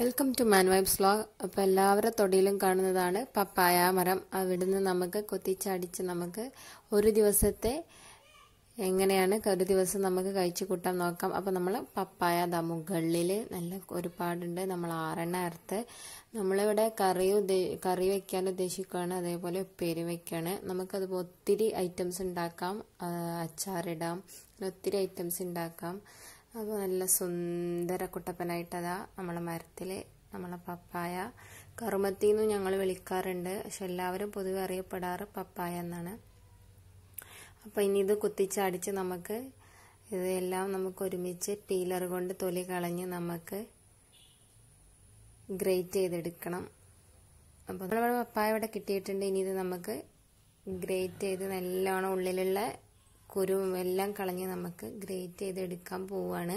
welcome to man vibes vlog അപ്പോൾ എല്ലാവരുടെ തൊടിയിലും കാണുന്നതാണ് പപ്പായ മരം അവിടുന്ന് നമുക്ക് കൊത്തിച്ചടിച്ച് നമുക്ക് ഒരു ദിവസത്തെ എങ്ങനെയാണ് ഒരു ദിവസം നമുക്ക് കഴിച്ചു കൂട്ടാൻ നോക്കാം അപ്പോൾ നമ്മൾ പപ്പായ ദ മുകളിൽ നല്ല ഒരുപാടുണ്ട് നമ്മൾ ആറെണ്ണ അറുത്ത് നമ്മളിവിടെ കറി കറി വയ്ക്കാൻ ഉദ്ദേശിക്കുകയാണ് അതേപോലെ ഉപ്പേരി വയ്ക്കുകയാണ് നമുക്കത് ഒത്തിരി ഐറ്റംസ് ഉണ്ടാക്കാം അച്ചാറിടാം ഒത്തിരി ഐറ്റംസ് ഉണ്ടാക്കാം അപ്പോൾ നല്ല സുന്ദര കുട്ടപ്പനായിട്ടതാ നമ്മളെ മരത്തിൽ നമ്മളെ പപ്പായ കറുമത്തി എന്നും ഞങ്ങൾ വിളിക്കാറുണ്ട് പക്ഷെ എല്ലാവരും പൊതുവെ അറിയപ്പെടാറ് പപ്പായ എന്നാണ് അപ്പോൾ ഇനി ഇത് കുത്തിച്ചടിച്ച് നമുക്ക് ഇതെല്ലാം നമുക്ക് ഒരുമിച്ച് പീലർ കൊണ്ട് തൊലി കളഞ്ഞ് നമുക്ക് ഗ്രേറ്റ് ചെയ്തെടുക്കണം അപ്പോൾ നമ്മുടെ പപ്പായ ഇവിടെ കിട്ടിയിട്ടുണ്ട് ഇനി ഇത് നമുക്ക് ഗ്രേറ്റ് ചെയ്ത് നല്ലോണം ഉള്ളിലുള്ള കുരുവും എല്ലാം കളഞ്ഞ് നമുക്ക് ഗ്രേറ്റ് ചെയ്തെടുക്കാൻ പോവാണ്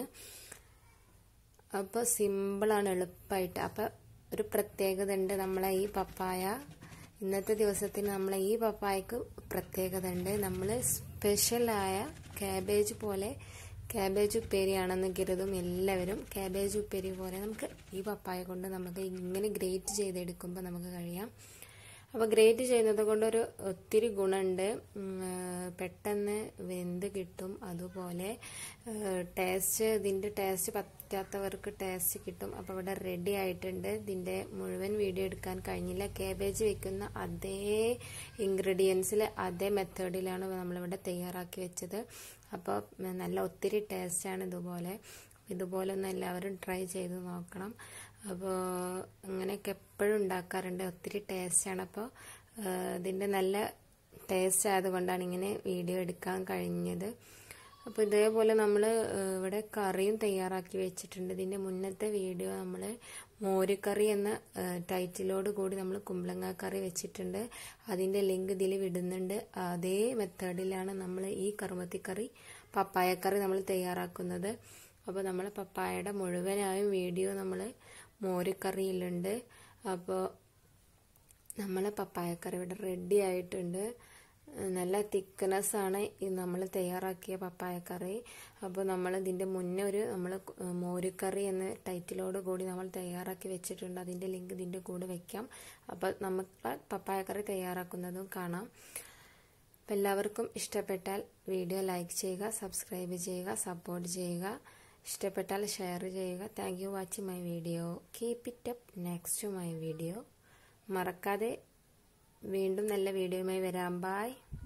അപ്പോൾ സിമ്പിളാണ് എളുപ്പമായിട്ട് അപ്പോൾ ഒരു പ്രത്യേകത ഉണ്ട് നമ്മളെ ഈ പപ്പായ ഇന്നത്തെ ദിവസത്തിന് നമ്മളെ ഈ പപ്പായക്ക് പ്രത്യേകത ഉണ്ട് നമ്മൾ സ്പെഷ്യലായ ക്യാബേജ് പോലെ ക്യാബേജ് ഉപ്പേരിയാണെന്ന് കരുതും എല്ലാവരും ക്യാബേജ് ഉപ്പേരി പോലെ നമുക്ക് ഈ പപ്പായ കൊണ്ട് നമുക്ക് ഇങ്ങനെ ഗ്രേറ്റ് ചെയ്തെടുക്കുമ്പോൾ നമുക്ക് കഴിയാം അപ്പോൾ ഗ്രേറ്റ് ചെയ്യുന്നത് ഒരു ഒത്തിരി ഗുണമുണ്ട് പെട്ടെന്ന് വെന്ത് കിട്ടും അതുപോലെ ടേസ്റ്റ് ഇതിന്റെ ടേസ്റ്റ് പറ്റാത്തവർക്ക് ടേസ്റ്റ് കിട്ടും അപ്പോൾ ഇവിടെ റെഡി ആയിട്ടുണ്ട് ഇതിന്റെ മുഴുവൻ വീഡിയോ എടുക്കാൻ കഴിഞ്ഞില്ല കേബേജ് വെക്കുന്ന അതേ ഇൻഗ്രീഡിയൻസിൽ അതേ മെത്തേഡിലാണ് നമ്മളിവിടെ തയ്യാറാക്കി വെച്ചത് അപ്പോൾ നല്ല ഒത്തിരി ടേസ്റ്റാണ് ഇതുപോലെ ഇതുപോലെ ഒന്ന് എല്ലാവരും ട്രൈ ചെയ്ത് നോക്കണം അപ്പോൾ അങ്ങനെയൊക്കെ എപ്പോഴും ഉണ്ടാക്കാറുണ്ട് ഒത്തിരി ടേസ്റ്റാണ് അപ്പോൾ ഇതിൻ്റെ നല്ല ടേസ്റ്റ് ആയതുകൊണ്ടാണ് ഇങ്ങനെ വീഡിയോ എടുക്കാൻ കഴിഞ്ഞത് അപ്പോൾ ഇതേപോലെ നമ്മൾ ഇവിടെ കറിയും തയ്യാറാക്കി വെച്ചിട്ടുണ്ട് ഇതിൻ്റെ മുന്നത്തെ വീഡിയോ നമ്മൾ മോരുകറി എന്ന ടൈറ്റിലോട് കൂടി നമ്മൾ കുമ്പളങ്ങ കറി വെച്ചിട്ടുണ്ട് അതിൻ്റെ ലിങ്ക് ഇതിൽ വിടുന്നുണ്ട് അതേ മെത്തേഡിലാണ് നമ്മൾ ഈ കറുമത്തിക്കറി പപ്പായക്കറി നമ്മൾ തയ്യാറാക്കുന്നത് അപ്പോൾ നമ്മൾ പപ്പായയുടെ മുഴുവനായും വീഡിയോ നമ്മൾ മോരിക്കറിയിലുണ്ട് അപ്പോൾ നമ്മൾ പപ്പായക്കറി ഇവിടെ റെഡി ആയിട്ടുണ്ട് നല്ല തിക്നെസ്സാണ് നമ്മൾ തയ്യാറാക്കിയ പപ്പായക്കറി അപ്പോൾ നമ്മൾ ഇതിൻ്റെ മുന്നേ ഒരു നമ്മൾ മോരിക്കറി എന്ന ടൈറ്റിലോട് കൂടി നമ്മൾ തയ്യാറാക്കി വെച്ചിട്ടുണ്ട് അതിൻ്റെ ലിങ്ക് ഇതിൻ്റെ കൂടെ വെക്കാം അപ്പോൾ നമുക്ക് പപ്പായക്കറി തയ്യാറാക്കുന്നതും കാണാം എല്ലാവർക്കും ഇഷ്ടപ്പെട്ടാൽ വീഡിയോ ലൈക്ക് ചെയ്യുക സബ്സ്ക്രൈബ് ചെയ്യുക സപ്പോർട്ട് ചെയ്യുക ഇഷ്ടപ്പെട്ടാൽ ഷെയർ ചെയ്യുക thank you watch my video keep it up next my video മറക്കാതെ വീണ്ടും നല്ല വീഡിയോയുമായി വരാം ബായ്